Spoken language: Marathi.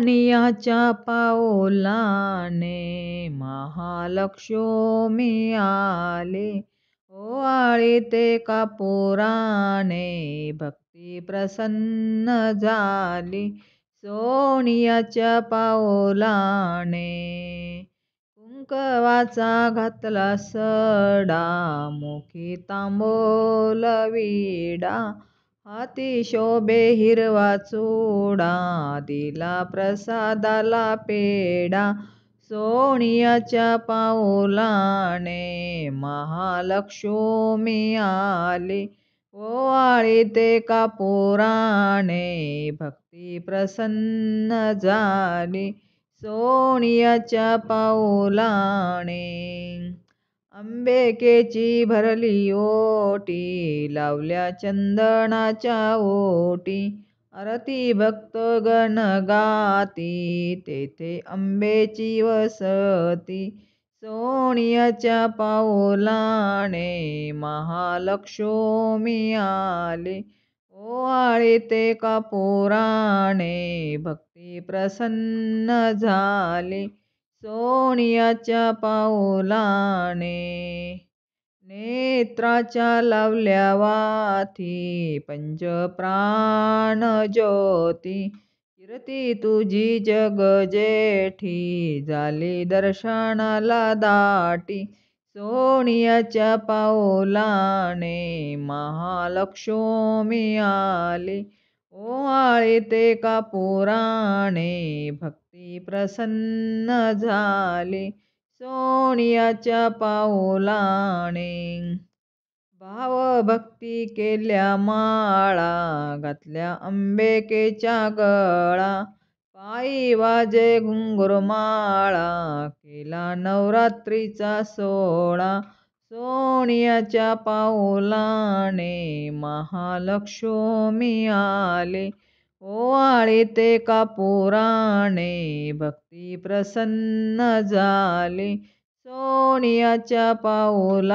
सोनियाच्या पावलाने महालक्ष्मी आली ओवाळी ते कापुराने भक्ती प्रसन्न झाली सोनियाच्या पाऊलाने कुंकवाचा घातला सडा मुखी तांबोल विडा हाती शोभे हिरवा चुडा दिला प्रसादाला पेडा सोनियाच्या पाऊलाने महालक्ष्मी आली ओवाळी ते भक्ती प्रसन्न झाली सोनियाच्या पाऊलाने अंबेकेची भरली ओटी लावल्या चंदनाच्या ओटी आरती भक्त गण गाती तेथे आंबेची वसती सोनियाच्या पाऊलाने महालक्ष्मी आली ओवाळी ते कापुराणे भक्ती प्रसन्न झाली सोनियाच्या पाऊलाने नेत्राच्या लावल्या वाथी पंच प्राण ज्योती कीर्ती तुझी जेठी झाली दर्शनाला दाटी सोनियाच्या पाऊलाने महालक्ष्मी आली का कापुराणे भक्ती प्रसन्न झाली सोनियाच्या पाऊलाने भक्ती केल्या माळा घातल्या अंबेकेच्या गळा पायी वाजे माळा केला नवरात्रीचा सोळा सोनियाच्या पाऊलाने महालक्ष्मी आले ओवाळी ते कापुराने भक्ती प्रसन्न जाले सोनियाच्या पाऊलाने